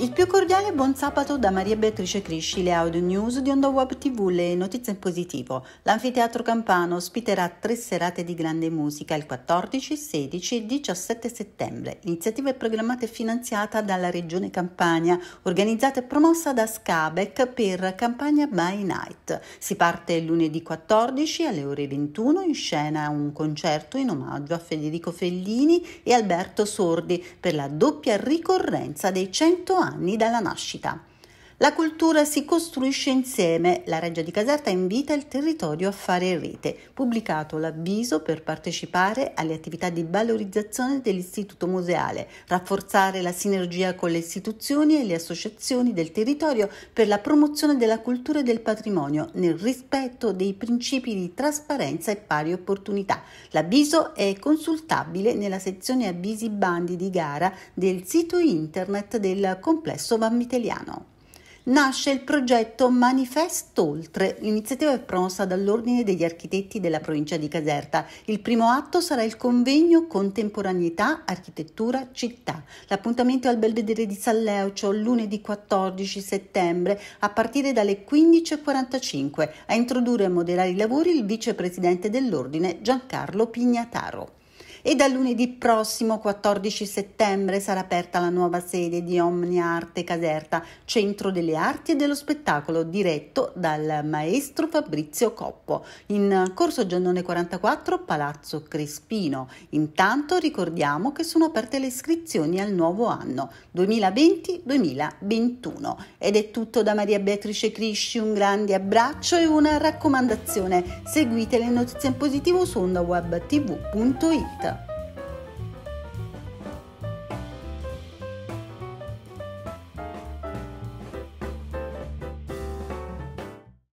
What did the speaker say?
Il più cordiale buon sabato da Maria Beatrice Crisci, le audio news di Onda Web TV, le notizie in positivo. L'Anfiteatro Campano ospiterà tre serate di grande musica il 14, 16 e 17 settembre. L'iniziativa è programmata e finanziata dalla Regione Campania, organizzata e promossa da Scabec per Campania by Night. Si parte lunedì 14 alle ore 21 in scena un concerto in omaggio a Federico Fellini e Alberto Sordi per la doppia ricorrenza dei 100 anni anni dalla nascita. La cultura si costruisce insieme. La Reggia di Caserta invita il territorio a fare rete. Pubblicato l'avviso per partecipare alle attività di valorizzazione dell'istituto museale, rafforzare la sinergia con le istituzioni e le associazioni del territorio per la promozione della cultura e del patrimonio nel rispetto dei principi di trasparenza e pari opportunità. L'avviso è consultabile nella sezione avvisi bandi di gara del sito internet del complesso Vammiteliano nasce il progetto Manifesto Oltre. L'iniziativa è promossa dall'Ordine degli Architetti della provincia di Caserta. Il primo atto sarà il convegno Contemporaneità, Architettura, Città. L'appuntamento è al Belvedere di San Leucio lunedì 14 settembre a partire dalle 15.45. A introdurre e moderare i lavori il vicepresidente dell'Ordine Giancarlo Pignataro e dal lunedì prossimo 14 settembre sarà aperta la nuova sede di Omniarte Caserta, centro delle arti e dello spettacolo diretto dal maestro Fabrizio Coppo, in Corso Giannone 44, Palazzo Crespino. Intanto ricordiamo che sono aperte le iscrizioni al nuovo anno 2020-2021 ed è tutto da Maria Beatrice Crisci, un grande abbraccio e una raccomandazione. Seguite le notizie in positivo su ondawebtv.it.